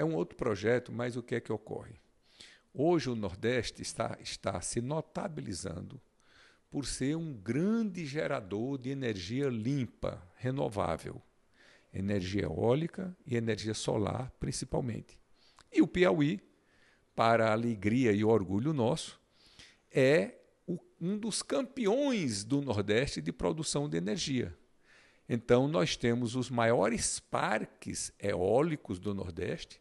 É um outro projeto, mas o que é que ocorre? Hoje o Nordeste está, está se notabilizando por ser um grande gerador de energia limpa, renovável, energia eólica e energia solar, principalmente. E o Piauí, para a alegria e orgulho nosso, é o, um dos campeões do Nordeste de produção de energia. Então, nós temos os maiores parques eólicos do Nordeste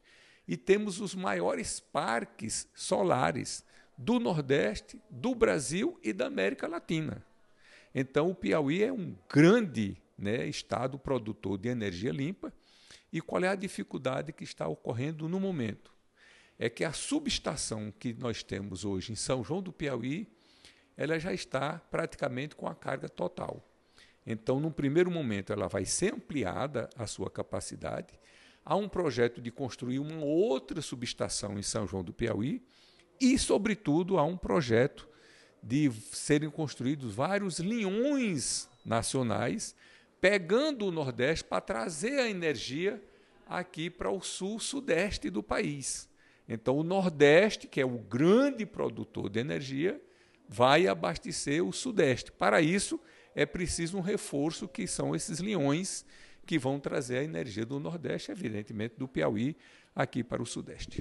e temos os maiores parques solares do Nordeste, do Brasil e da América Latina. Então, o Piauí é um grande né, estado produtor de energia limpa. E qual é a dificuldade que está ocorrendo no momento? É que a subestação que nós temos hoje em São João do Piauí, ela já está praticamente com a carga total. Então, num primeiro momento, ela vai ser ampliada a sua capacidade, há um projeto de construir uma outra subestação em São João do Piauí e, sobretudo, há um projeto de serem construídos vários linhões nacionais, pegando o Nordeste para trazer a energia aqui para o sul-sudeste do país. Então, o Nordeste, que é o grande produtor de energia, vai abastecer o Sudeste. Para isso, é preciso um reforço que são esses leões que vão trazer a energia do Nordeste, evidentemente do Piauí, aqui para o Sudeste.